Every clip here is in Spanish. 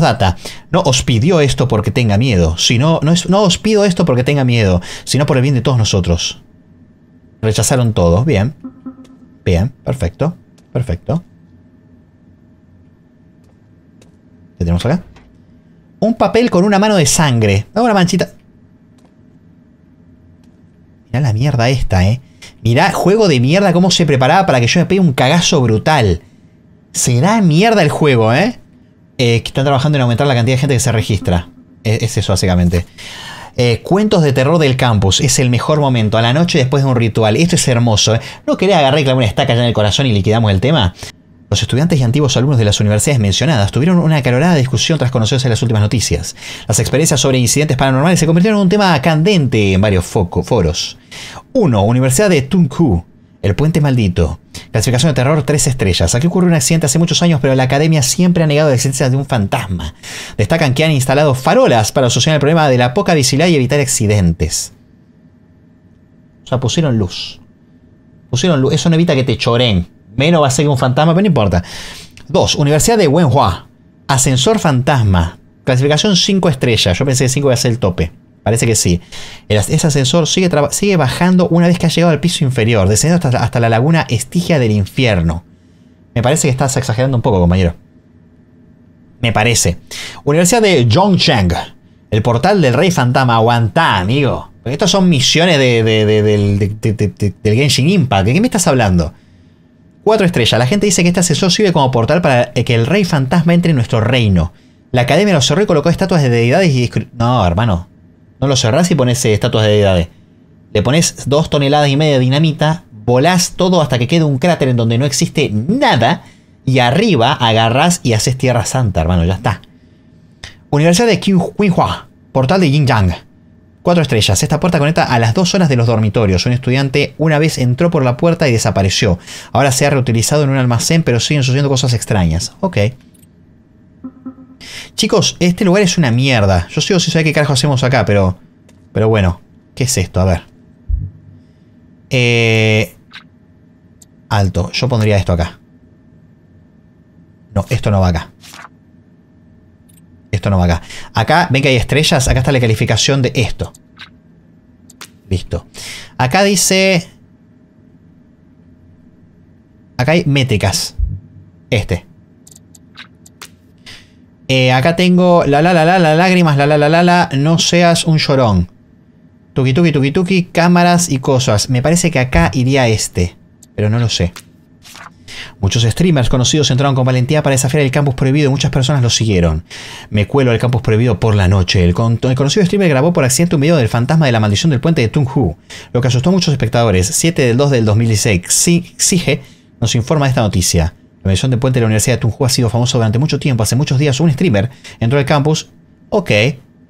data, no os pidió esto porque tenga miedo, sino no, es, no os pido esto porque tenga miedo, sino por el bien de todos nosotros. Rechazaron todos, bien. Bien, perfecto, perfecto. ¿Qué tenemos acá? Un papel con una mano de sangre. Ah, una manchita. Mirá la mierda esta, eh. Mirá, juego de mierda, cómo se preparaba para que yo me pegue un cagazo brutal. Será mierda el juego, eh. Eh, que están trabajando en aumentar la cantidad de gente que se registra. E-, es, eso básicamente. Eh, cuentos de terror del campus. Es el mejor momento. A la noche después de un ritual. Esto es hermoso. ¿eh? ¿No quería agarrar y una estaca allá en el corazón y liquidamos el tema? Los estudiantes y antiguos alumnos de las universidades mencionadas tuvieron una acalorada discusión tras conocerse las últimas noticias. Las experiencias sobre incidentes paranormales se convirtieron en un tema candente en varios foros. 1. Universidad de Tunku. El Puente Maldito. Clasificación de terror, tres estrellas. Aquí ocurrió un accidente hace muchos años, pero la academia siempre ha negado la existencia de un fantasma. Destacan que han instalado farolas para solucionar el problema de la poca visibilidad y evitar accidentes. O sea, pusieron luz. Pusieron luz. Eso no evita que te choren. Menos va a ser un fantasma, pero no importa. 2. Universidad de Wenhua. Ascensor fantasma. Clasificación 5 estrellas. Yo pensé que 5 iba a ser el tope. Parece que sí. ese ascensor sigue, sigue, bajando una vez que ha llegado al piso inferior, descendiendo hasta, la laguna Estigia del Infierno. Me parece que estás exagerando un poco, compañero. Me parece. Universidad de Zhongcheng. El portal del Rey Fantasma. aguanta amigo. Porque estas son misiones de, del Genshin Impact. ¿De qué me estás hablando? Cuatro estrellas. La gente dice que este ascensor sirve como portal para que el Rey Fantasma entre en nuestro reino. La Academia lo cerró y colocó estatuas de deidades y... No, hermano. No lo cerrás y pones eh, estatuas de deidades. Le pones dos toneladas y media de dinamita, volás todo hasta que quede un cráter en donde no existe nada, y arriba agarrás y haces Tierra Santa, hermano, ya está. Universidad de Qinghua, portal de Yingyang. Cuatro estrellas. Esta puerta conecta a las dos zonas de los dormitorios. Un estudiante una vez entró por la puerta y desapareció. Ahora se ha reutilizado en un almacén, pero siguen sucediendo cosas extrañas. Ok. Chicos, este lugar es una mierda. Yo sigo si saber qué carajo hacemos acá, pero... Pero bueno, ¿qué es esto? A ver. Eh... Alto, yo pondría esto acá. No, esto no va acá. Esto no va acá. Acá, ven que hay estrellas. Acá está la calificación de esto. Listo. Acá dice... Acá hay métricas. Este. Eh, acá tengo la la la la la lágrimas, la la la la la, no seas un llorón. Tuki tuki tuki tuki, cámaras y cosas. Me parece que acá iría este, pero no lo sé. Muchos streamers conocidos entraron con valentía para desafiar el campus prohibido y muchas personas lo siguieron. Me cuelo al campus prohibido por la noche. El, conocido streamer grabó por accidente un video del fantasma de la maldición del puente de Tung Hu, lo que asustó a muchos espectadores. 7 del 2 del 2016. exige nos informa de esta noticia. La medición de puente de la Universidad de Tunjú ha sido famoso durante mucho tiempo. Hace muchos días un streamer entró al campus. Ok,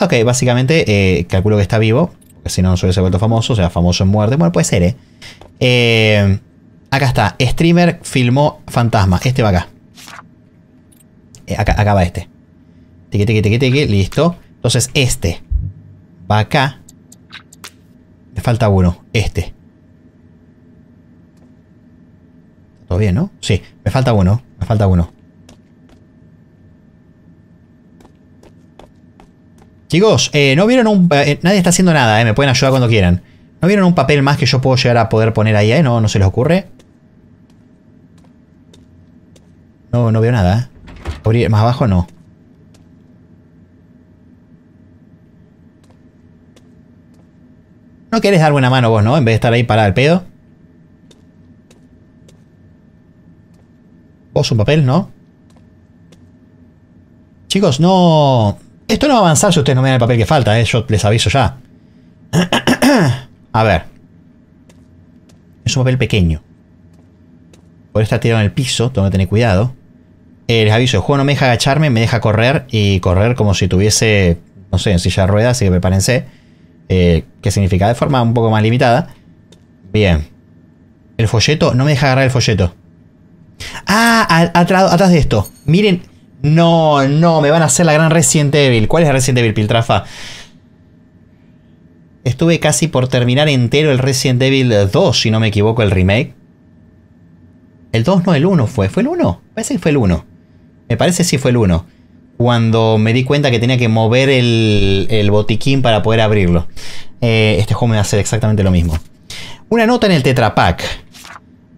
ok, básicamente eh, calculo que está vivo. Porque si no, no se hubiese vuelto famoso. O sea, famoso en muerte. Bueno, puede ser, ¿eh? eh acá está. Streamer filmó fantasma. Este va eh, acá. acá, va este. Tiqui, tiqui, tiqui, tiqui. Listo. Entonces, este va acá. Me falta uno. Este. Todo bien, ¿no? Sí. Me falta uno, me falta uno. Chicos, eh, no vieron un... Eh, nadie está haciendo nada, eh, me pueden ayudar cuando quieran. ¿No vieron un papel más que yo puedo llegar a poder poner ahí? Eh? No, no se les ocurre. No, no veo nada. Abrir más abajo no. ¿No querés dar buena mano vos, no? En vez de estar ahí para el pedo. Vos un papel, ¿no? Chicos, no... Esto no va a avanzar si ustedes no me dan el papel que falta, ¿eh? Yo les aviso ya. a ver. Es un papel pequeño. Por estar tirado en el piso, tengo que tener cuidado. Eh, les aviso, el juego no me deja agacharme, me deja correr y correr como si tuviese, no sé, en silla de ruedas, así que prepárense. Eh, que significa de forma un poco más limitada. Bien. El folleto, no me deja agarrar el folleto. Ah, atrás de esto. Miren. No, no, me van a hacer la gran Resident Evil. ¿Cuál es la Resident Evil, Piltrafa? Estuve casi por terminar entero el Resident Evil 2, si no me equivoco, el remake. El 2 no, el 1 fue. ¿Fue el 1? Parece que fue el 1. Me parece sí fue el 1. Cuando me di cuenta que tenía que mover el, botiquín para poder abrirlo. Eh, este juego me va a hacer exactamente lo mismo. Una nota en el Tetra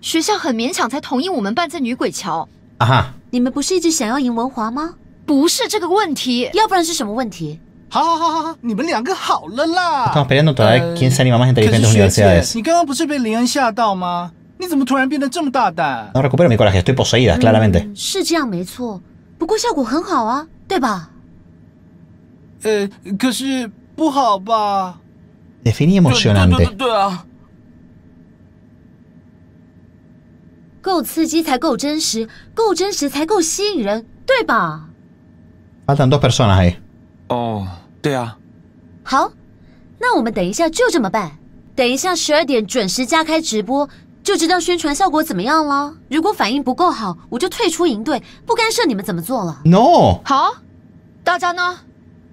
学校很勉强才同意我们办在女鬼桥。啊哈！你们不是一直想要赢文华吗？不是这个问题，要不然是什么问题？好，好，好，好，好，你们两个好了啦！你刚刚不是被林恩吓到吗？你怎么突然变得这么大胆是这样没错，不过效果很好啊，对吧？呃，可是不好吧？Definí e 对对对啊。够刺激才够真实，够真实才够吸引人，对吧啊，等 g p e r s o n a 哦，对啊。好，那我们等一下就这么办。等一下十二点准时加开直播，就知道宣传效果怎么样了。如果反应不够好，我就退出营队，不干涉你们怎么做了。No。好，大家呢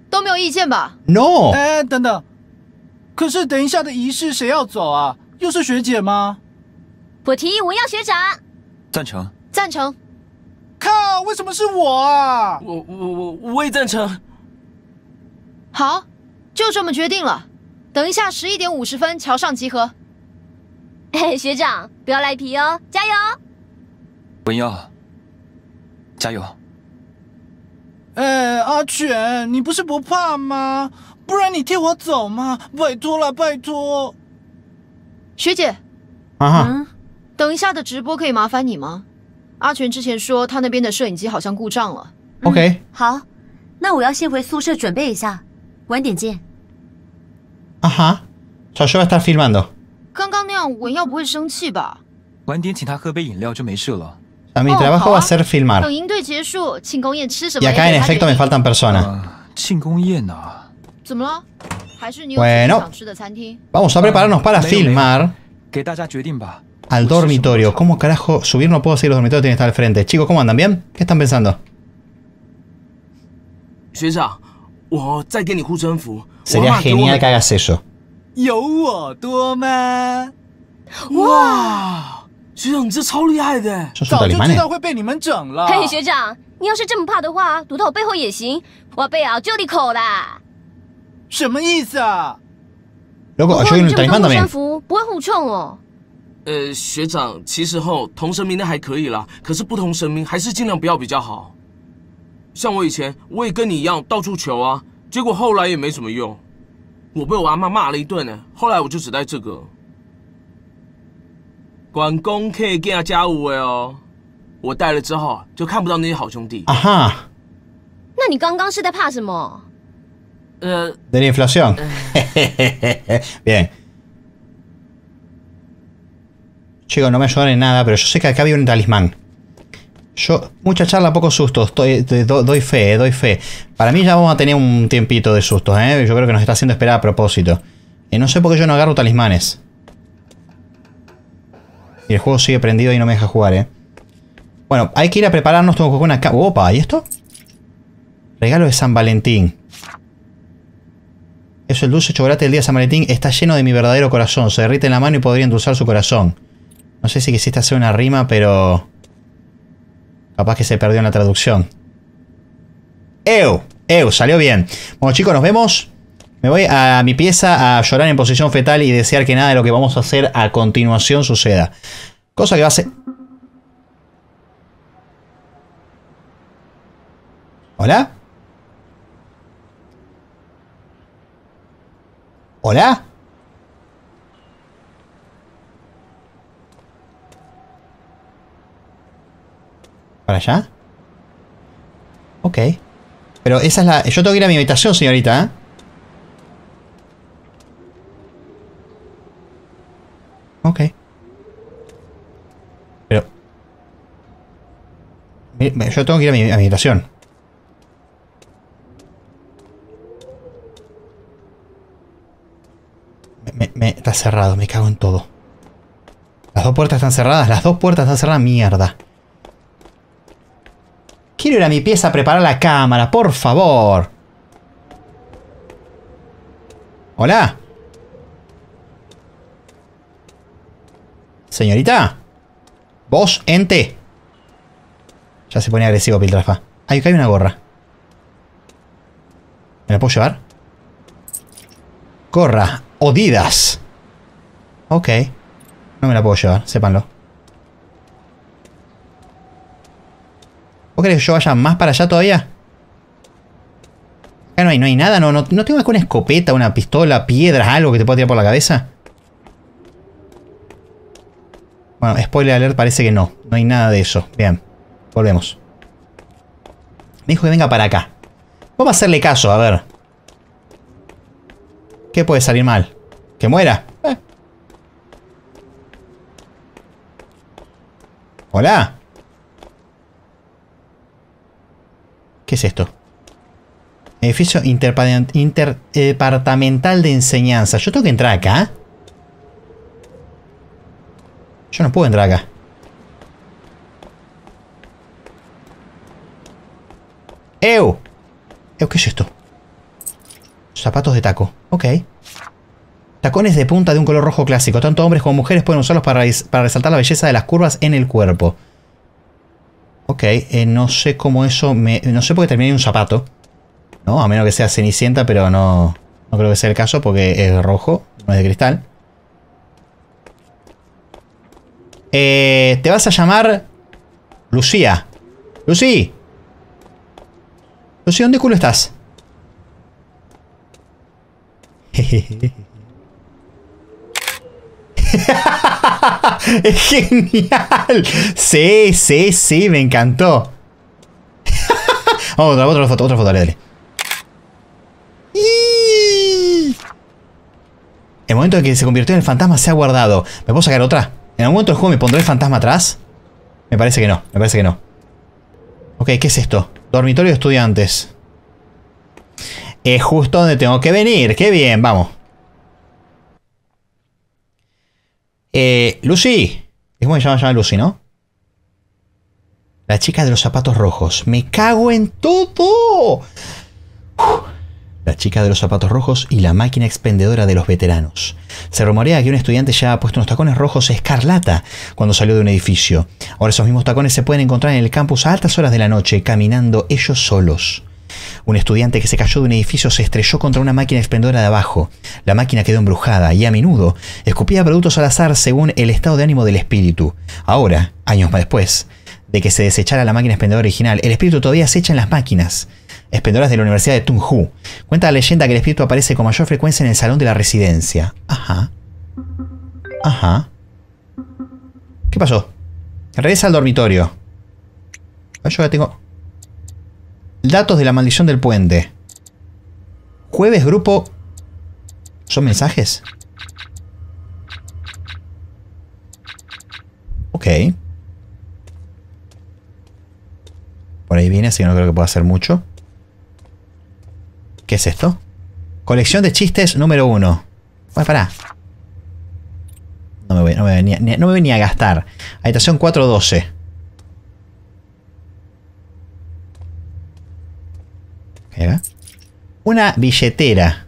都没有意见吧？No。哎，等等，可是等一下的仪式谁要走啊？又是学姐吗？我提议我要学长。赞成，赞成。靠，为什么是我啊？我我我我也赞成。好，就这么决定了。等一下十一点五十分桥上集合。学长，不要赖皮哦，加油。文耀，加油。哎，阿全，你不是不怕吗？不然你替我走嘛，拜托了，拜托。学姐，嗯。等一下的直播可以麻烦你吗？阿全之前说他那边的摄影机好像故障了。OK。好，那我要先回宿舍准备一下，晚点见。啊哈，á s 他 f i l m a n d 刚刚那样，文耀不会生气吧？晚点请他喝杯饮料就没事了。Mi trabajo va a ser filmar。等营队结束，庆功宴吃什么？Y acá en efecto me faltan personas。庆功宴呢？怎么了？还是你有想吃的餐厅？Vamos a prepararnos para filmar。给大家决定吧。al dormitorio. ¿Cómo carajo subir? No puedo seguir los dormitorios, tienen que estar al frente. Chicos, ¿cómo andan? ¿Bien? ¿Qué están pensando? Sería genial que hagas eso. ¡Wow! Eh. también. 呃，学长，其实后同神明的还可以啦，可是不同神明还是尽量不要比较好。像我以前，我也跟你一样到处求啊，结果后来也没什么用。我被我阿妈骂了一顿呢，后来我就只带这个。管公可以他加五位哦，我带了之后就看不到那些好兄弟。啊哈，那你刚刚是在怕什么？呃，对内服箱。嘿嘿嘿嘿嘿，别。Chicos, no me ayudan en nada, pero yo sé que acá había un talismán. Yo, mucha charla, pocos sustos. Doy, fe, eh, doy fe. Para mí ya vamos a tener un tiempito de sustos, ¿eh? Yo creo que nos está haciendo esperar a propósito. Y eh, no sé por qué yo no agarro talismanes. Y el juego sigue prendido y no me deja jugar, ¿eh? Bueno, hay que ir a prepararnos. Tengo que una Opa, ¿y esto? Regalo de San Valentín. Eso, el dulce chocolate del día de San Valentín está lleno de mi verdadero corazón. Se derrite en la mano y podría endulzar su corazón. No sé si quisiste hacer una rima, pero... Capaz que se perdió en la traducción. ¡Ew! ¡Ew! Salió bien. Bueno chicos, nos vemos. Me voy a mi pieza a llorar en posición fetal y desear que nada de lo que vamos a hacer a continuación suceda. Cosa que va a ser... ¿Hola? ¿Hola? ¿Para allá? Ok. Pero esa es la... Yo tengo que ir a mi habitación, señorita, ¿eh? Ok. Pero... Yo tengo que ir a mi, habitación. me, está cerrado, me cago en todo. Las dos puertas están cerradas, las dos puertas están cerradas, mierda. Quiero ir a mi pieza a preparar la cámara, por favor. Hola. Señorita. Vos, ente. Ya se pone agresivo Piltrafa. Ahí cae una gorra. ¿Me la puedo llevar? Gorra. Odidas. Ok. No me la puedo llevar, sépanlo. ¿Vos querés que yo vaya más para allá todavía? Acá no hay, no hay nada, no, no, tengo acá una escopeta, una pistola, piedras, algo que te pueda tirar por la cabeza. Bueno, spoiler alert, parece que no. No hay nada de eso. Bien, volvemos. Me dijo que venga para acá. Vamos a hacerle caso, a ver. ¿Qué puede salir mal? ¿Que muera? Eh. ¿Hola? ¿Qué es esto? Edificio interdepartamental de enseñanza. ¿Yo tengo que entrar acá? Yo no puedo entrar acá. ¡Ew! ¿Ew qué es esto? Zapatos de taco. Ok. Tacones de punta de un color rojo clásico. Tanto hombres como mujeres pueden usarlos para, para resaltar la belleza de las curvas en el cuerpo. Ok, eh, no sé cómo eso me... No sé por qué termina en un zapato. ¿No? A menos que sea Cenicienta, pero no... No creo que sea el caso porque es rojo, no es de cristal. Eh, te vas a llamar... Lucía. Lucy. Lucy, ¿dónde culo estás? ¡Es genial! Sí, sí, sí, me encantó. otra, otra foto, otra foto, dale, El momento en que se convirtió en el fantasma se ha guardado. ¿Me puedo sacar otra? ¿En algún momento del juego me pondré el fantasma atrás? Me parece que no, me parece que no. Ok, ¿qué es esto? Dormitorio de estudiantes. Es justo donde tengo que venir. ¡Qué bien! Vamos. Eh, Lucy. Es como se llama, Lucy, ¿no? La chica de los zapatos rojos. Me cago en todo. La chica de los zapatos rojos y la máquina expendedora de los veteranos. Se rumorea que un estudiante ya ha puesto unos tacones rojos escarlata cuando salió de un edificio. Ahora esos mismos tacones se pueden encontrar en el campus a altas horas de la noche, caminando ellos solos un estudiante que se cayó de un edificio se estrelló contra una máquina expendedora de abajo. La máquina quedó embrujada y a menudo escupía productos al azar según el estado de ánimo del espíritu. Ahora, años más después de que se desechara la máquina expendedora original, el espíritu todavía se echa en las máquinas expendedoras de la Universidad de Tunghu. Cuenta la leyenda que el espíritu aparece con mayor frecuencia en el salón de la residencia. Ajá. Ajá. ¿Qué pasó? Regresa al dormitorio. yo ya tengo... Datos de la maldición del puente. Jueves grupo... ¿Son mensajes? Ok. Por ahí viene, así que no creo que pueda hacer mucho. ¿Qué es esto? Colección de chistes número uno. Bueno, No me venía, no me a gastar. Habitación 412. Una billetera.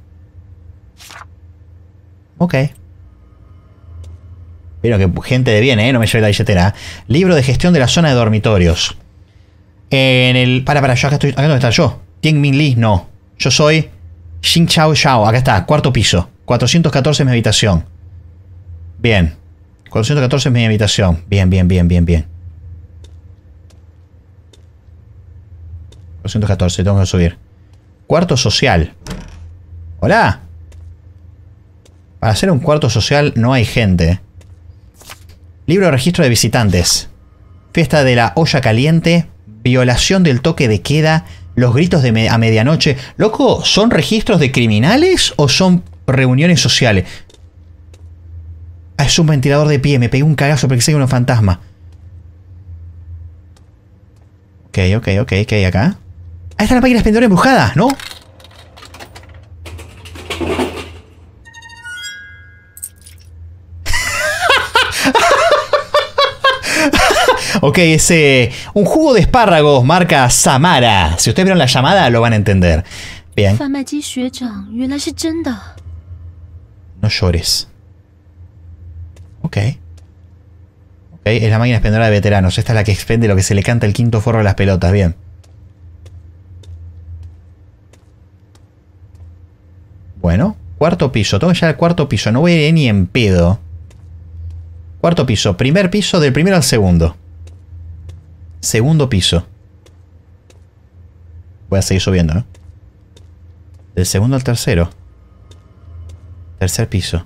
Ok. Pero que gente de bien, ¿eh? No me lleve la billetera. ¿eh? Libro de gestión de la zona de dormitorios. En el... Para, para, yo acá estoy... Acá dónde está yo. Min Li, no. Yo soy Xin Chao Chao. Acá está, cuarto piso. 414 es mi habitación. Bien. 414 es mi habitación. Bien, bien, bien, bien, bien. 414, tengo que subir. Cuarto social. Hola. Para hacer un cuarto social no hay gente. Libro de registro de visitantes. Fiesta de la olla caliente. Violación del toque de queda. Los gritos de a medianoche. Loco, ¿son registros de criminales o son reuniones sociales? Ah, es un ventilador de pie. Me pegué un cagazo porque sé un fantasma. Ok, ok, ok, ¿qué hay acá? Ahí está la máquina expendedora embrujada, ¿no? ok, ese un jugo de espárragos marca Samara. Si ustedes vieron la llamada, lo van a entender. Bien. No llores. Ok. Ok, es la máquina expendedora de veteranos. Esta es la que expende lo que se le canta el quinto forro de las pelotas. Bien. Bueno, cuarto piso. Tengo ya el cuarto piso. No voy a ir ni en pedo. Cuarto piso. Primer piso, del primero al segundo. Segundo piso. Voy a seguir subiendo, ¿no? Del segundo al tercero. Tercer piso.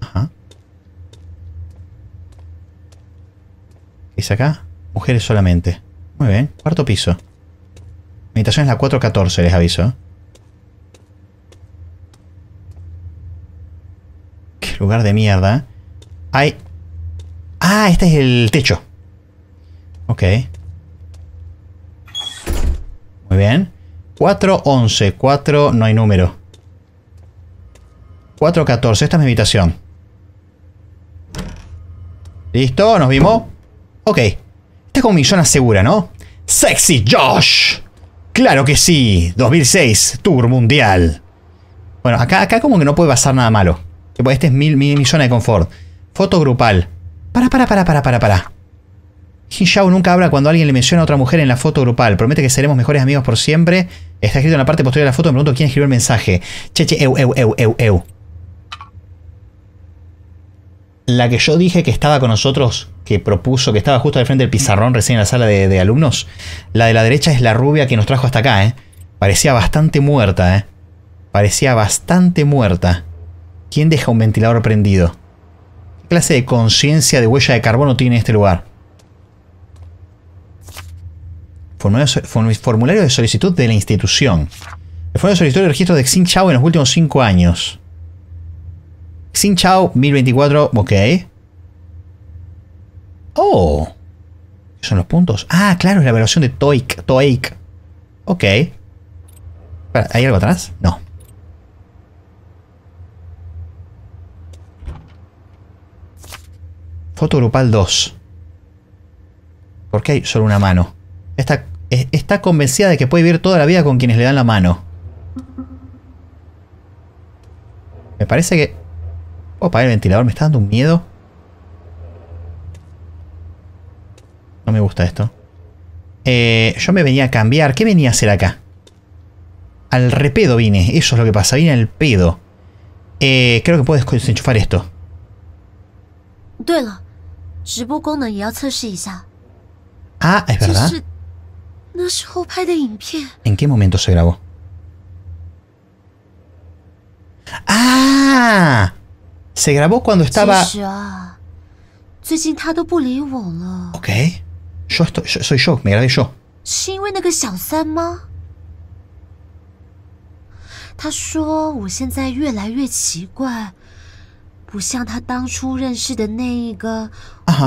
Ajá. ¿Qué es acá? Mujeres solamente. Muy bien. Cuarto piso. Invitación es la 414, les aviso. ¿eh? Qué lugar de mierda. Hay... Ah, este es el techo. Ok. Muy bien. 411, 4 no hay número. 414, esta es mi habitación. ¿Listo? ¿Nos vimos? Ok. Esta es como mi zona segura, ¿no? ¡Sexy Josh! Claro que sí, 2006, Tour Mundial. Bueno, acá, acá como que no puede pasar nada malo. Este es mi, mi, zona de confort. Foto grupal. Para, para, para, para, para, para. Jin nunca habla cuando alguien le menciona a otra mujer en la foto grupal. Promete que seremos mejores amigos por siempre. Está escrito en la parte posterior de la foto. Me pregunto quién escribió el mensaje. Che, eu, eu, eu, eu, eu la que yo dije que estaba con nosotros, que propuso, que estaba justo al frente del pizarrón recién en la sala de, alumnos, la de la derecha es la rubia que nos trajo hasta acá, ¿eh? Parecía bastante muerta, ¿eh? Parecía bastante muerta. ¿Quién deja un ventilador prendido? ¿Qué clase de conciencia de huella de carbono tiene este lugar? Formulario de solicitud de la institución. El formulario de solicitud de registro de Xin Chao en los últimos cinco años. Sin Chao 1024, ok. Oh. son los puntos? Ah, claro, es la versión de Toik Toik Ok. ¿Hay algo atrás? No. Foto grupal 2. ¿Por qué hay solo una mano? Está, está convencida de que puede vivir toda la vida con quienes le dan la mano. Me parece que Opa, el ventilador me está dando un miedo. No me gusta esto. Eh, yo me venía a cambiar. ¿Qué venía a hacer acá? Al repedo vine. Eso es lo que pasa. Vine al pedo. Eh, creo que puedes desenchufar esto. Ah, es verdad. ¿En qué momento se grabó? ¡Ah! se grabó cuando estaba。其实啊，最近他都不理我了。OK，yo estoy，soy yo，me grabé yo。是因为那个小三吗？他说我现在越来越奇怪，不像他当初认识的那一个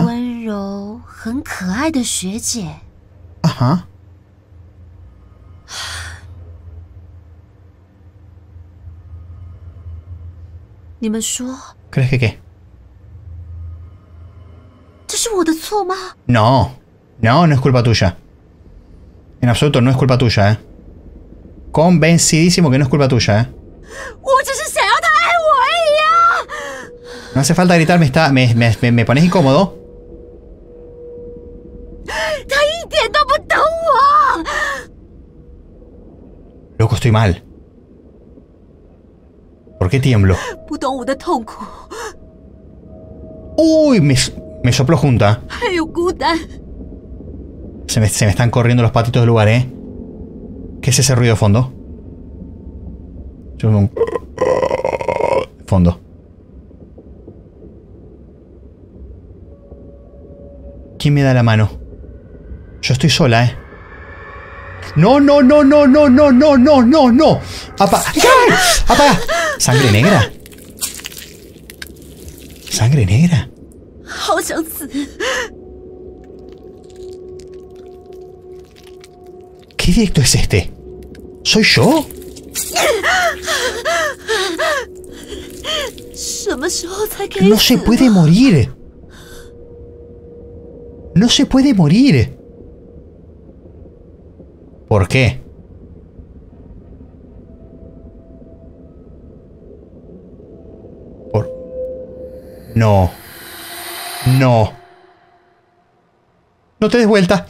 温柔、很可爱的学姐。啊哈。¿Crees que qué? No, no, no es culpa tuya. En absoluto, no es culpa tuya, ¿eh? Convencidísimo que no es culpa tuya, ¿eh? No hace falta gritar, me, está, me, me, me pones incómodo. Loco, estoy mal qué tiemblo? ¡Uy! Me, me sopló junta. Se me, están corriendo los patitos del lugar, ¿eh? ¿Qué es ese ruido de fondo? Fondo. ¿Quién me da la mano? Yo estoy sola, ¿eh? No, no, no, no, no, no, no, no, no, no. Apa ¡Ay! Apaga sangre negra. Sangre negra. Oh, ¿Qué directo es este? ¿Soy yo? No se puede morir. No se puede morir. ¿Por qué? No. No. No te des vuelta.